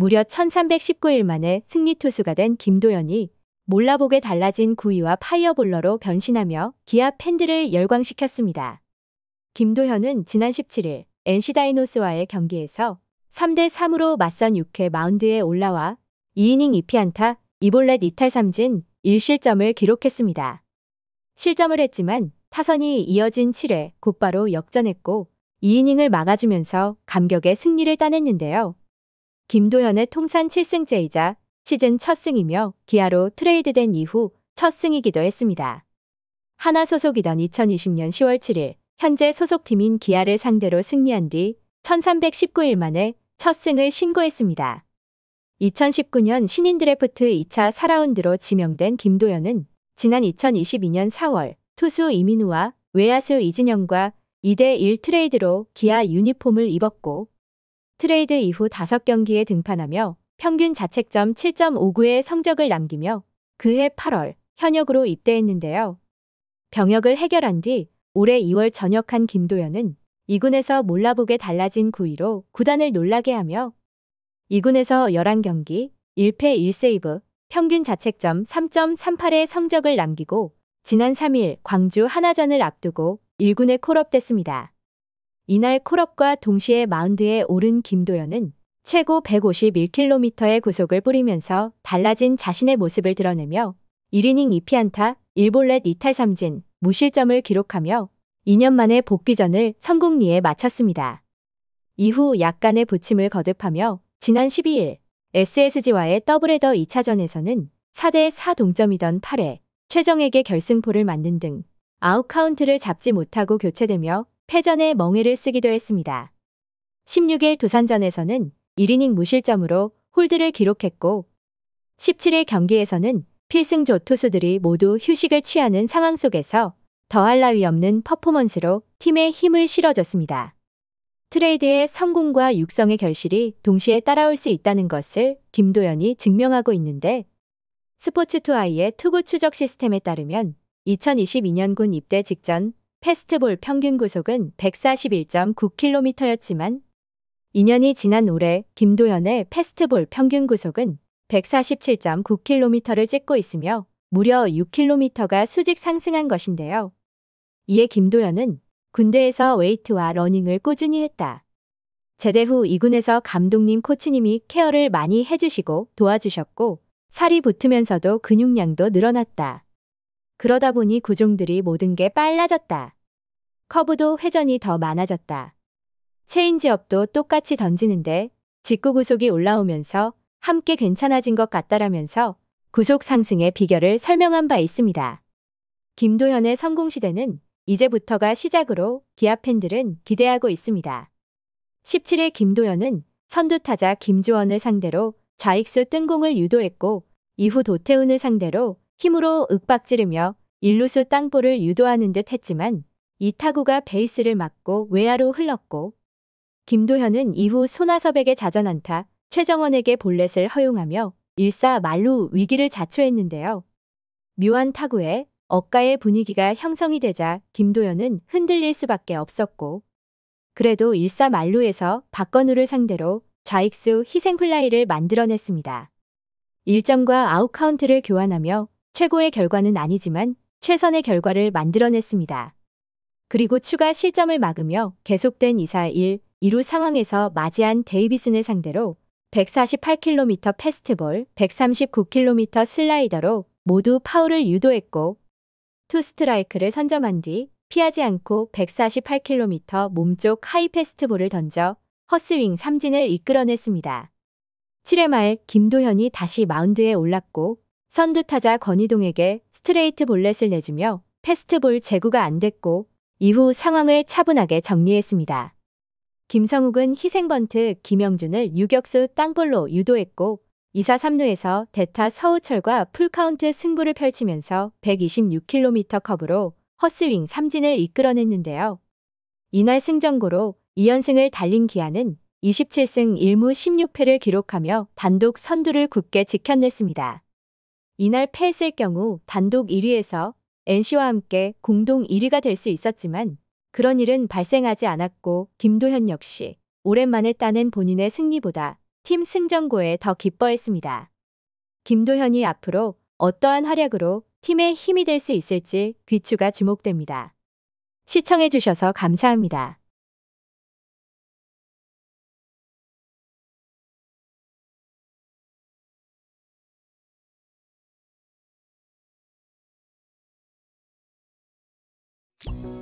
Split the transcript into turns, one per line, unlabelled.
무려 1319일 만에 승리 투수가 된김도현이 몰라보게 달라진 구위와 파이어볼러로 변신하며 기아 팬들을 열광시켰습니다. 김도현은 지난 17일 NC 다이노스와의 경기에서 3대 3으로 맞선 6회 마운드에 올라와 2이닝 2피안타, 2볼넷 이탈 삼진 1실점을 기록했습니다. 실점을 했지만 타선이 이어진 7회 곧바로 역전했고 2이닝을 막아주면서 감격의 승리를 따냈는데요. 김도현의 통산 7승째이자 시즌 첫 승이며 기아로 트레이드된 이후 첫 승이기도 했습니다. 하나 소속이던 2020년 10월 7일 현재 소속팀인 기아를 상대로 승리한 뒤 1319일 만에 첫 승을 신고했습니다. 2019년 신인 드래프트 2차 4라운드로 지명된 김도현은 지난 2022년 4월 투수 이민우와 외야수 이진영과 2대1 트레이드로 기아 유니폼을 입었고 트레이드 이후 5경기에 등판하며 평균 자책점 7.59의 성적을 남기며 그해 8월 현역으로 입대했는데요. 병역을 해결한 뒤 올해 2월 전역한 김도현은 2군에서 몰라보게 달라진 구위로 구단을 놀라게 하며 2군에서 11경기 1패 1세이브 평균 자책점 3.38의 성적을 남기고 지난 3일 광주 하나전을 앞두고 1군에 콜업됐습니다. 이날 콜업과 동시에 마운드에 오른 김도연은 최고 151km의 구속을 뿌리면서 달라진 자신의 모습을 드러내며 1이닝 2피안타, 1볼넷 2탈 3진, 무실점을 기록하며 2년 만에 복귀전을 성공리에 마쳤습니다. 이후 약간의 부침을 거듭하며 지난 12일 SSG와의 더블헤더 2차전에서는 4대4 동점이던 8회 최정에게 결승포를 맞는 등 아웃카운트를 잡지 못하고 교체되며 패전에 멍해를 쓰기도 했습니다. 16일 두산전에서는 1이닝 무실점으로 홀드를 기록했고 17일 경기에서는 필승조 투수들이 모두 휴식을 취하는 상황 속에서 더할 나위 없는 퍼포먼스로 팀의 힘을 실어줬습니다. 트레이드의 성공과 육성의 결실이 동시에 따라올 수 있다는 것을 김도연이 증명하고 있는데 스포츠투아이의 투구 추적 시스템에 따르면 2022년군 입대 직전 패스트볼 평균 구속은 141.9km였지만 2년이 지난 올해 김도현의 패스트볼 평균 구속은 147.9km를 찍고 있으며 무려 6km가 수직 상승한 것인데요. 이에 김도현은 군대에서 웨이트와 러닝을 꾸준히 했다. 제대 후 이군에서 감독님 코치님이 케어를 많이 해주시고 도와주셨고 살이 붙으면서도 근육량도 늘어났다. 그러다 보니 구종들이 모든 게 빨라졌다. 커브도 회전이 더 많아졌다. 체인지업도 똑같이 던지는데 직구 구속이 올라오면서 함께 괜찮아진 것 같다라면서 구속 상승의 비결을 설명한 바 있습니다. 김도현의 성공 시대는 이제부터가 시작으로 기아 팬들은 기대하고 있습니다. 17일 김도현은 선두타자 김주원을 상대로 좌익수 뜬공을 유도했고 이후 도태훈을 상대로 힘으로 윽박지르며 일루수 땅볼을 유도하는 듯 했지만 이타구가 베이스를 맞고 외야로 흘렀고 김도현은 이후 손아섭에게 자전한타 최정원에게 볼넷을 허용하며 일사 말루 위기를 자초했는데요. 묘한 타구에 억가의 분위기가 형성이 되자 김도현은 흔들릴 수밖에 없었고 그래도 일사 말루에서 박건우를 상대로 좌익수 희생플라이를 만들어냈습니다. 일점과 아웃카운트를 교환하며 최고의 결과는 아니지만 최선의 결과를 만들어냈습니다. 그리고 추가 실점을 막으며 계속된 2사 1, 2루 상황에서 맞이한 데이비슨을 상대로 148km 패스트볼, 139km 슬라이더로 모두 파울을 유도했고 투 스트라이크를 선점한 뒤 피하지 않고 148km 몸쪽 하이 패스트볼을 던져 허스윙 삼진을 이끌어냈습니다. 7회 말 김도현이 다시 마운드에 올랐고 선두타자 권희동에게 스트레이트 볼넷을 내주며 패스트볼 제구가 안 됐고 이후 상황을 차분하게 정리했습니다. 김성욱은 희생번트 김영준을 유격수 땅볼로 유도했고 2사 3루에서 대타 서우철과 풀카운트 승부를 펼치면서 126km 컵으로 허스윙 삼진을 이끌어냈는데요. 이날 승전고로 2연승을 달린 기아는 27승 1무 16패를 기록하며 단독 선두를 굳게 지켜냈습니다. 이날 패했을 경우 단독 1위에서 NC와 함께 공동 1위가 될 수 있었지만 그런 일은 발생하지 않았고 김도현 역시 오랜만에 따낸 본인의 승리보다 팀 승전고에 더 기뻐했습니다. 김도현이 앞으로 어떠한 활약으로 팀의 힘이 될 수 있을지 귀추가 주목됩니다. 시청해주셔서 감사합니다. you